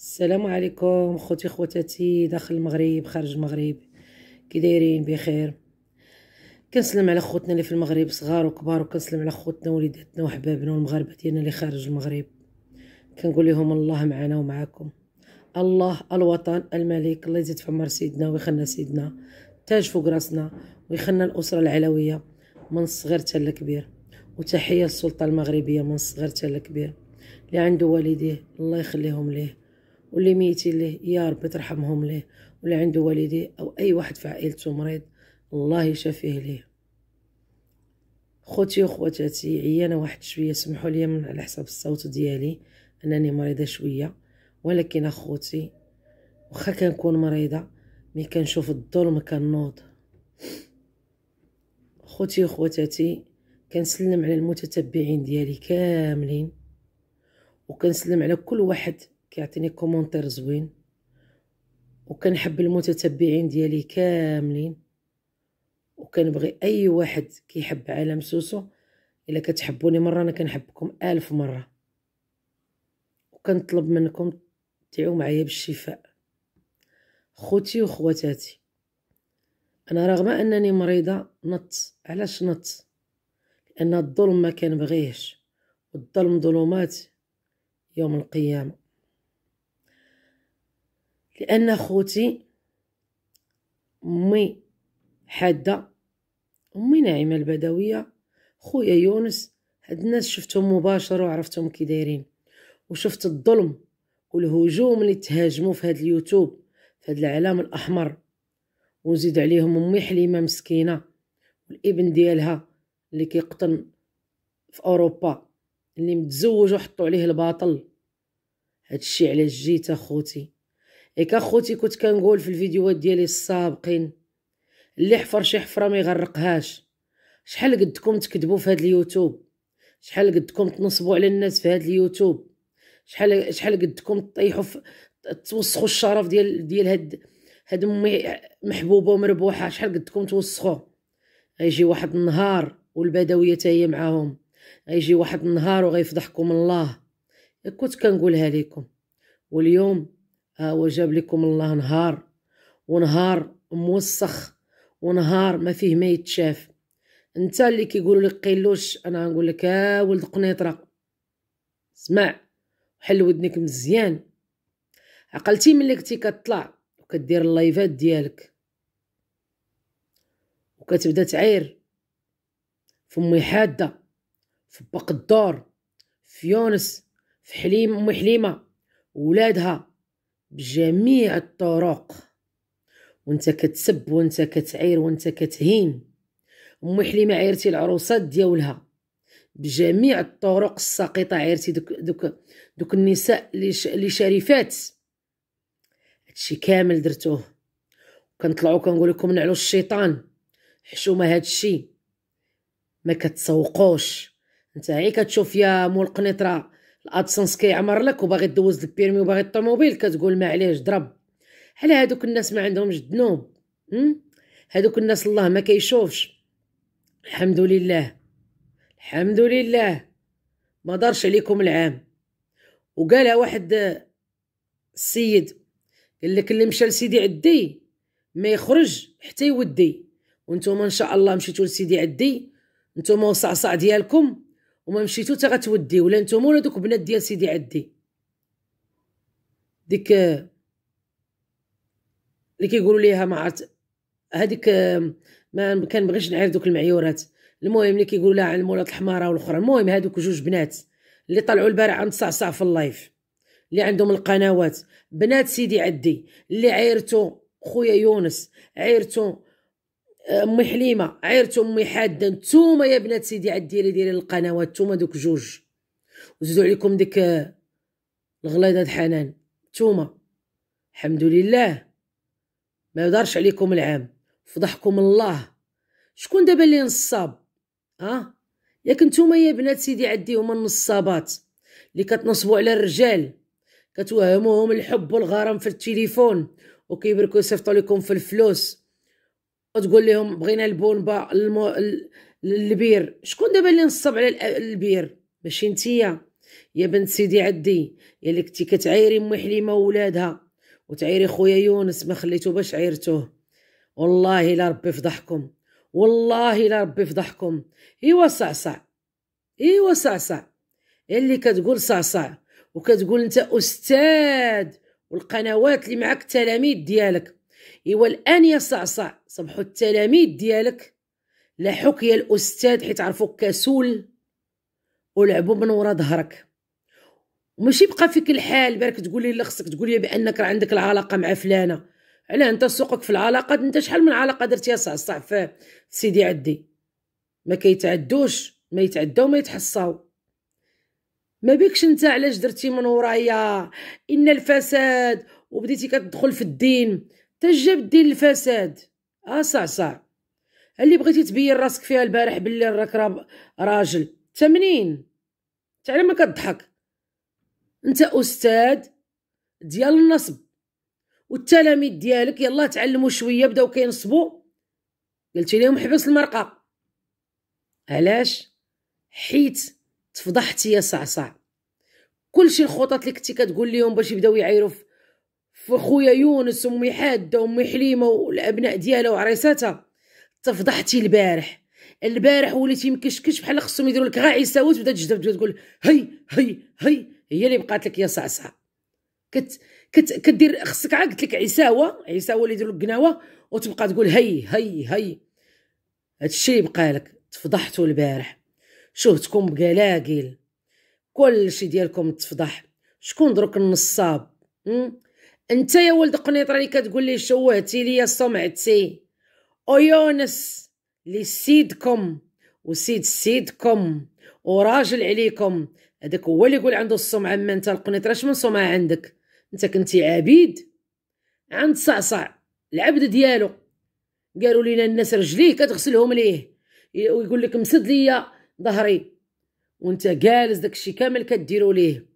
السلام عليكم خوتي خواتاتي داخل المغرب خارج المغرب كي دايرين بخير كنسلم على خوتنا اللي في المغرب صغار وكبار وكنسلم على خوتنا وليداتنا وحبابنا والمغاربه ديالنا اللي خارج المغرب كنقول لهم الله معنا ومعاكم الله الوطن الملك الله يزيد في عمر سيدنا ويخلنا سيدنا تاج فوق راسنا ويخلنا الاسره العلويه من الصغير حتى الكبير وتحيه للسلطه المغربيه من الصغير حتى الكبير اللي عنده والديه الله يخليهم ليه واللي ميتين ليه يا رب ترحمهم ليه واللي عنده والديه أو أي واحد في عائلته مريض الله يشافيه ليه خوتي وخواتاتي عيانه واحد شويه سمحوا لي من على حساب الصوت ديالي انني مريضه شويه ولكن اخوتي واخا كنكون مريضه مي كنشوف الظلم كنوض خوتي وخواتاتي كنسلم على المتتبعين ديالي كاملين وكنسلم على كل واحد كيعطيني كومونتير زوين وكنحب المتتبعين ديالي كاملين وكنبغي اي واحد كيحب عالم سوسو الا كتحبوني مره انا كنحبكم الف مره وكنطلب منكم تعيو معايا بالشفاء خوتي وخواتاتي انا رغم انني مريضه نط علاش نط لان الظلم ما كنبغيهش والظلم ظلمات يوم القيامه لان خوتي امي حاده امي ناعمه البدويه خويا يونس هاد الناس شفتهم مباشره وعرفتهم كي دايرين وشفت الظلم والهجوم اللي تهاجموا في هاد اليوتيوب في هاد العلام الاحمر وزيد عليهم امي حليمه مسكينه والابن ديالها اللي كيقطن في اوروبا اللي متزوج وحطوا عليه الباطل هادشي علاش جيت اخوتي ياك اخوتي كنت كنقول في الفيديوهات ديالي السابقين اللي حفر شي حفره ما يغرقهاش شحال قدكم تكذبوا في هذا اليوتيوب شحال قدكم تنصبوا على الناس في هذا اليوتيوب شحال شحال قدكم تطيحوا توسخوا الشرف ديال ديال هاد هاد امي محبوبه ومربوحه شحال قدكم توسخوا غيجي واحد النهار والبدويه حتى هي معاهم غيجي واحد النهار وغيفضحكم الله كنت كنقولها لكم واليوم ها هو جاب لكم الله نهار ونهار موسخ ونهار ما فيه ما يتشاف انت اللي كيقولوا لك قيلوش انا نقول لك ها ولد قنيطره اسمع حل ودنك مزيان عقلتي ملي كنتي كطلع وكدير اللايفات ديالك وكتبدا تعاير فمي حاده في باق الدار في يونس في حليم ام حليمه ولادها بجميع الطرق وانت كتسب وانت كتعير وانت كتهين ام حليمه عيرتي العروسات ديالها بجميع الطرق الساقطه عيرتي دوك دوك دوك النساء اللي شريفات هادشي كامل درتوه كنطلعو كنقول لكم نعلو الشيطان حشومه هادشي ما كتسوقوش انت عي كتشوف يا مول القنيطره الادسنس كيعمر لك وباغي دوز بيرمي وباغي الطوموبيل كتقول معليش ضرب على هادوك الناس ما عندهمش ذنوب هادوك الناس الله ما كيشوفش الحمد لله الحمد لله ما دارش عليكم العام وقالها واحد السيد قال لك اللي مشى لسيدي عدي ما يخرج حتى يودي وانتم ان شاء الله مشيتو لسيدي عدي نتوما وصعصع ديالكم وما مشيتو حتى غتودي ولا نتوما ولا دوك بنات ديال سيدي عدي ديك اللي كيقولوا ليها ما عرفت هذيك ما كنبغيش نعرف دوك المعيورات المهم اللي كيقولوا لها عن المولات الحماره والاخرى المهم هذوك جوج بنات اللي طلعوا البارح عند صعصع في اللايف اللي عندهم القنوات بنات سيدي عدي اللي عيرتو خويا يونس عيرتو امي حليمه عيرت امي حاده نتوما يا بنات سيدي عاد ديري ديري القنوات نتوما دوك جوج وزيدو عليكم ديك آه، الغليظه د حنان نتوما الحمد لله ما دارش عليكم العام فضحكم الله شكون دابا اللي نصاب ها ياك نتوما يا بنات سيدي عدي هما النصابات اللي كتنصبوا على الرجال كتوهموهم الحب والغرام في التليفون وكيبركو يصيفطوا لكم في الفلوس وتقول لهم بغينا البونبا المو... للبير شكون دابا اللي نصب على البير ماشي نتيا يا بنت سيدي عدي يا اللي كنتي كتعايري ام حليمه وولادها وتعيري خويا يونس ما خليتو باش عيرتوه والله لا ربي فضحكم والله لا ربي فضحكم ايوا صعصع ايوا صعصع اللي كتقول صعصع وكتقول انت استاذ والقنوات اللي معك التلاميذ ديالك إوا الآن يا صعصع صبحوا التلاميذ ديالك لا حكي الأستاذ حيت عرفوك كسول ولعبوا من ورا ظهرك وماشي بقى فيك الحال بالك تقولي اللي خصك تقولي بانك راه عندك العلاقه مع فلانه علاه انت سوقك في العلاقات انت شحال من علاقه يا صعصع في سيدي عدي ما كيتعدوش ما يتعداو ما يتحصاو ما بيكش انت علاش درتي من ورايا ان الفساد وبديتي كتدخل في الدين تجاب دين الفساد اصعصع آه، اللي بغيتي تبين راسك فيها البارح باللي راك راب راجل تمنين تعلم ما كتضحك انت استاذ ديال النصب والتلاميذ ديالك يلا تعلموا شويه بداو كينصبوا قلتي لهم حبس المرقه علاش حيت تفضحتي يا صعصع كلشي الخطط اللي كنتي كتقول لهم باش يبداو يعيروا في فخويا يونس وامي حاده وامي حليمه والابناء ديالها وعريساتها تفضحتي البارح البارح وليتي مكشكش بحال خصهم يديروا لك غير عيساوات بدات تجذب تقول هي هي هي هي اللي بقات لك يا صعصعه كت كت كدير خصك عا قلت لك عيساوه عيساوه اللي يديروا قناوه وتبقى تقول هي هي هي هادشي اللي بقى لك تفضحتوا البارح شفتكم بقلاقيل كلشي ديالكم تفضح شكون دروك النصاب انت يا ولد قنيطره اللي كتقول لي شوهتي ليا سمعتي يونس لي سيدكم وسيد سيدكم وراجل عليكم هذاك هو اللي يقول عنده السمعه ما انت القنيطره اش من سمعه عندك انت كنتي عبيد عند صعصع العبد ديالو قالوا لينا الناس رجليه كتغسلهم ليه ويقول لك مسد ليا ظهري وانت جالس داكشي كامل كديرو ليه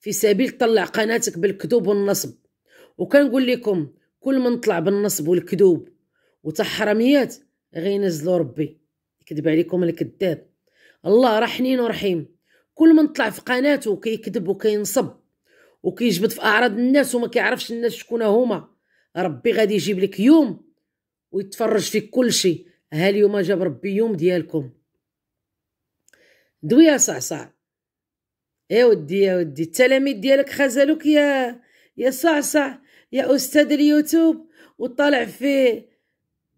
في سبيل طلع قناتك بالكذوب والنصب وكنقول لكم كل ما نطلع بالنصب والكذوب وتحرميات غينزلو ربي يكذب عليكم الكذاب الله راه حنين ورحيم كل ما نطلع في قناته وكيكذب وكينصب وكيجبد في اعراض الناس وما كيعرفش الناس شكون هما ربي غادي يجيب لك يوم ويتفرج في كل شيء ها اليوم جاب ربي يوم ديالكم دويا صعصع يا ودي يا ودي التلاميذ ديالك خزلوك يا يا صعصع يا أستاذ اليوتيوب وطالع في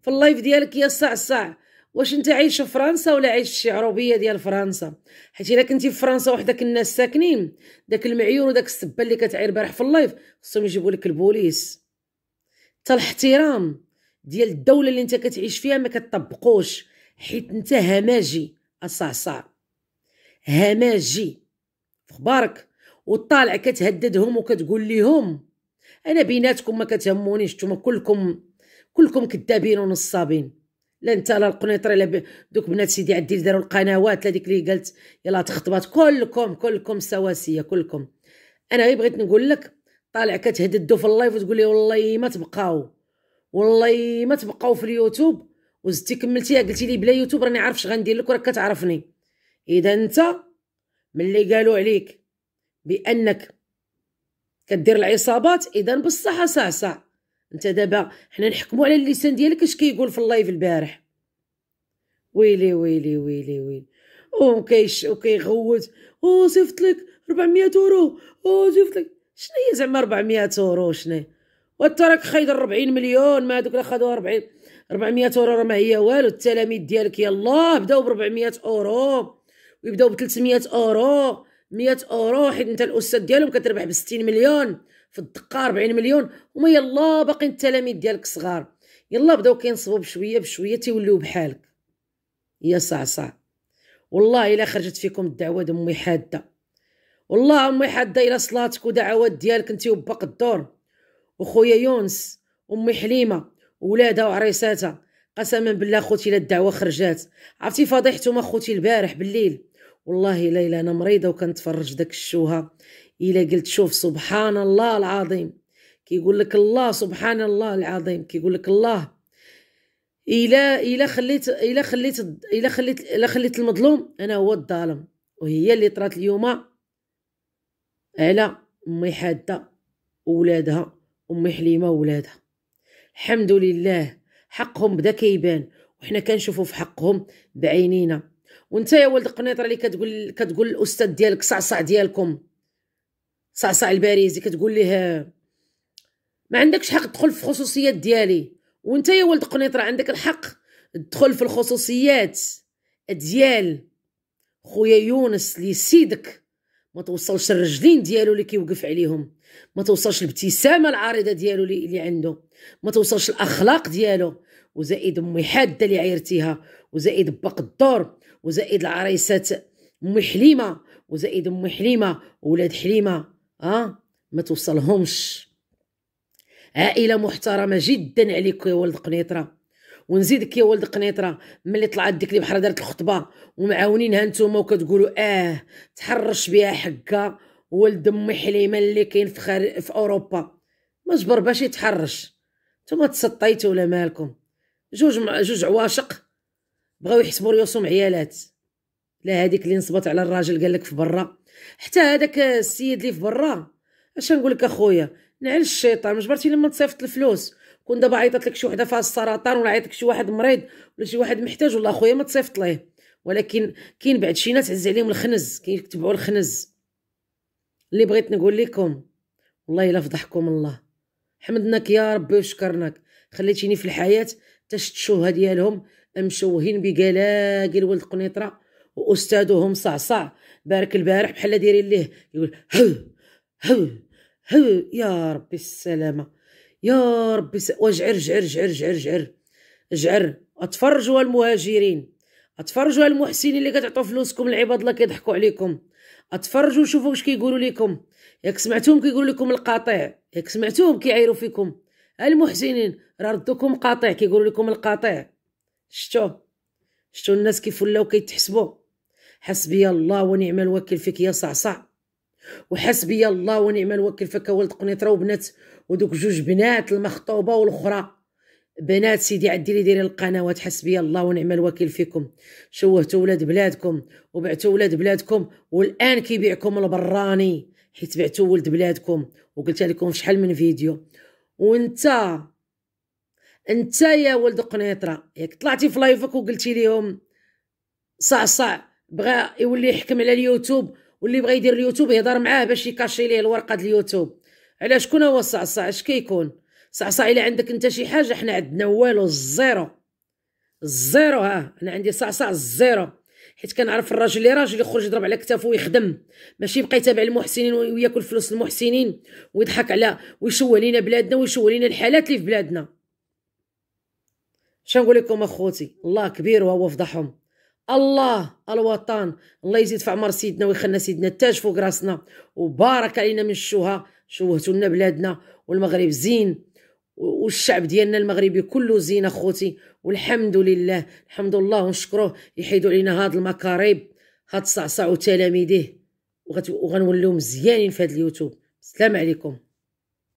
في اللايف ديالك يا صع صع واش انت عايش في فرنسا ولا عايش شي عروبيه ديال فرنسا حيت الا كنتي في فرنسا وحدك الناس ساكنين داك المعيور وداك السبه اللي كتعير البارح في اللايف خصهم يجيبوا لك البوليس حتى الاحترام ديال الدوله اللي انت كتعيش فيها ما كتطبقوش حيت انت هماجي اصعصع هماجي في خبارك وطالع كتهددهم وكتقول لهم انا بيناتكم ما كتهمونيش نتوما كلكم كلكم كذابين ونصابين لا انت لا القنيطري لا دوك بنات سيدي عدي اللي داروا القنوات لا ديك اللي قالت يلا تخطبات كلكم كلكم سواسيه كلكم انا غير بغيت نقول لك طالع كتهددوا في اللايف وتقول لي والله ما تبقاو والله ما تبقاو في اليوتيوب وزدتي كملتيها قلتي لي بلا يوتيوب راني عارف اش غندير لك وراك كتعرفني اذا انت ملي قالوا عليك بانك كدير العصابات اذا بالصحه صح صح انت دابا حنا نحكموا على اللسان ديالك اش كيقول في اللايف البارح ويلي ويلي ويلي ويلي وكيش وكيغوت او صيفط لك 400 اورو او صيفط لك شنو هي زعما 400 اورو شنو وانت راك خايد 40 مليون ما هذوك اللي خدوا 40 400 اورو راه ما هي والو التلاميذ ديالك يلاه بداو ب 400 اورو ويبداو ب 300 اورو 100 اورو حيت انت الاستاذ ديالهم كتربح ب 60 مليون في الدقه 40 مليون هما يلا باقيين التلاميذ ديالك صغار يلا بداو كينصبوا بشويه بشويه تيوليو بحالك يا صعصع والله الا خرجت فيكم الدعوه امي حاده والله امي حاده الى صلاتك ودعوات ديالك انت وباك الدور وخويا يونس امي حليمه ولادها وعريساتها قسما بالله خوتي الا الدعوه خرجات عرفتي فضيحتهم اخوتي البارح بالليل والله الا الا انا مريضه وكنتفرج داك الشوها الا قلت شوف سبحان الله العظيم كيقول لك الله سبحان الله العظيم كيقول لك الله الا الا خليت الا خليت الا خليت الا خليت المظلوم انا هو الظالم وهي اللي طرات اليوم على امي حاده وولادها امي حليمه وولادها الحمد لله حقهم بدا كيبان وحنا كنشوفوا في حقهم بعينينا وانت يا ولد القنيطره اللي كتقول كتقول الاستاذ ديالك صعصع ديالكم صعصع الباريزي كتقول ليه ما عندكش حق تدخل في الخصوصيات ديالي وانت يا ولد القنيطره عندك الحق تدخل في الخصوصيات ديال خويا يونس اللي سيدك ما توصلش الرجلين ديالو اللي كيوقف عليهم ما توصلش الابتسامه العارضه ديالو اللي عنده ما توصلش الاخلاق ديالو وزائد امي حاده اللي عيرتيها وزائد باق الدور وزائد العريسات ام حليمه وزائد ام حليمه ولاد حليمه اه ما توصلهمش عائله محترمه جدا عليك يا ولد قنيطره ونزيدك يا ولد قنيطره ملي طلعت ديك اللي بحال دارت الخطبه ومعاونينها نتوما وكتقولوا اه تحرش بها حقه ولد ام حليمه اللي كاين في, خار... في اوروبا ما جبر باش يتحرش نتوما تسطيتوا ولا مالكم جوج جوج عواشق بغاو يحسبوا ريوسهم عيالات لا هذيك اللي نصبت على الراجل قال لك في برا حتى هذاك السيد اللي في برا اش نقول لك اخويا نعل الشيطان مجبرتي لما تصيفط الفلوس كون دابا عيطت لك شي وحده فيها السرطان ولا عيطت لك شي واحد مريض ولا شي واحد محتاج والله اخويا ما تصيفط ليه ولكن كاين بعد شي ناس عز عليهم الخنز كيتبعوا الخنز اللي بغيت نقول لكم والله الا فضحكم الله حمدناك يا ربي وشكرناك خليتيني في الحياه تشت الشهى ديالهم مشوهين بقلاقل ولد قنيطره واستاذهم صعصع بارك البارح بحال دايرين ليه يقول هو هو هو يا ربي السلامه يا ربي س... وجعر جعر جعر جعر جعر جعر اتفرجوا المهاجرين اتفرجوا المحسنين اللي كتعطوا فلوسكم العباد الله كيضحكوا عليكم اتفرجوا شوفوا واش كيقولوا لكم ياك سمعتوهم كيقولوا لكم القاطع ياك سمعتوهم كيعايروا فيكم المحسنين راه ردوكم قاطع كيقولوا لكم القاطع شتو شتو الناس كيف ولاو كيتحسبوا حسبي الله ونعم الوكيل فيك يا صعصع وحسبي الله ونعم الوكيل فيك ولد قنيطره وبنات ودوك جوج بنات المخطوبه والاخرى بنات سيدي عدي لي دايرين القنوات حسبي الله ونعم الوكيل فيكم شوهتوا ولاد بلادكم وبعتوا ولاد بلادكم والان كيبيعكم البراني حيت بعتوا ولد بلادكم وقلت لكم في شحال من فيديو وانت انت يا ولد قنيطره ياك طلعتي في لايفك وقلتي لهم صع صع بغى يولي يحكم على اليوتيوب واللي بغى يدير اليوتيوب يهضر معاه باش يكاشي ليه الورقه د اليوتيوب على شكون هو صعصع اش كيكون صعصع الا عندك انت شي حاجه حنا عندنا والو الزيرو الزيرو ها انا عندي صعصع الزيرو حيت كنعرف الراجل اللي راجل يخرج يضرب على كتافه ويخدم ماشي يبقى يتابع المحسنين وياكل فلوس المحسنين ويضحك على ويشوه لينا بلادنا ويشوه لينا الحالات اللي في بلادنا شنقول لكم اخوتي الله كبير وهو فضحهم الله الوطن الله يزيد في عمر سيدنا ويخلنا سيدنا التاج فوق راسنا وبارك علينا من الشوها شوهتوا لنا بلادنا والمغرب زين والشعب ديالنا المغربي كله زين اخوتي والحمد لله الحمد لله ونشكروه يحيدوا علينا هاد المكاريب هاد الصعصع وتلاميذه وغنوليو مزيانين في هاد اليوتيوب السلام عليكم